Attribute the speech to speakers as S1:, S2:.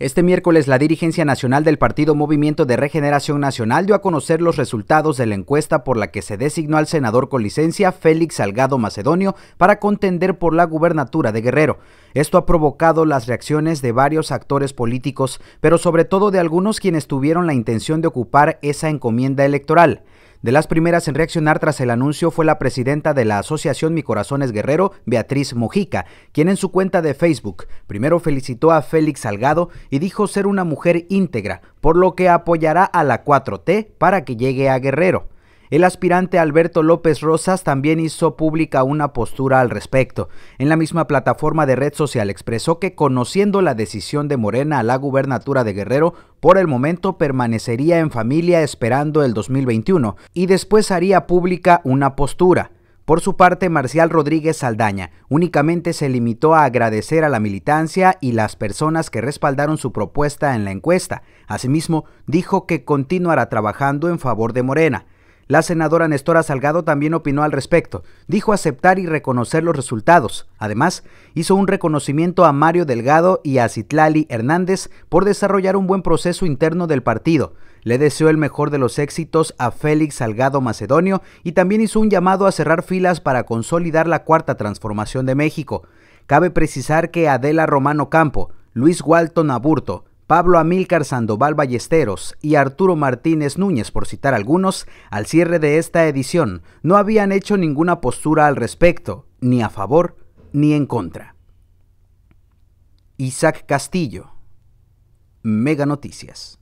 S1: Este miércoles la dirigencia nacional del Partido Movimiento de Regeneración Nacional dio a conocer los resultados de la encuesta por la que se designó al senador con licencia Félix Salgado Macedonio para contender por la gubernatura de Guerrero. Esto ha provocado las reacciones de varios actores políticos, pero sobre todo de algunos quienes tuvieron la intención de ocupar esa encomienda electoral. De las primeras en reaccionar tras el anuncio fue la presidenta de la Asociación Mi Corazón es Guerrero, Beatriz Mojica, quien en su cuenta de Facebook primero felicitó a Félix Salgado y dijo ser una mujer íntegra, por lo que apoyará a la 4T para que llegue a Guerrero. El aspirante Alberto López Rosas también hizo pública una postura al respecto. En la misma plataforma de red social expresó que conociendo la decisión de Morena a la gubernatura de Guerrero, por el momento permanecería en familia esperando el 2021 y después haría pública una postura. Por su parte, Marcial Rodríguez Saldaña únicamente se limitó a agradecer a la militancia y las personas que respaldaron su propuesta en la encuesta. Asimismo, dijo que continuará trabajando en favor de Morena. La senadora Nestora Salgado también opinó al respecto. Dijo aceptar y reconocer los resultados. Además, hizo un reconocimiento a Mario Delgado y a Citlali Hernández por desarrollar un buen proceso interno del partido. Le deseó el mejor de los éxitos a Félix Salgado Macedonio y también hizo un llamado a cerrar filas para consolidar la cuarta transformación de México. Cabe precisar que Adela Romano Campo, Luis Walton Aburto, Pablo Amílcar Sandoval Ballesteros y Arturo Martínez Núñez, por citar algunos, al cierre de esta edición no habían hecho ninguna postura al respecto, ni a favor ni en contra. Isaac Castillo, Mega Noticias.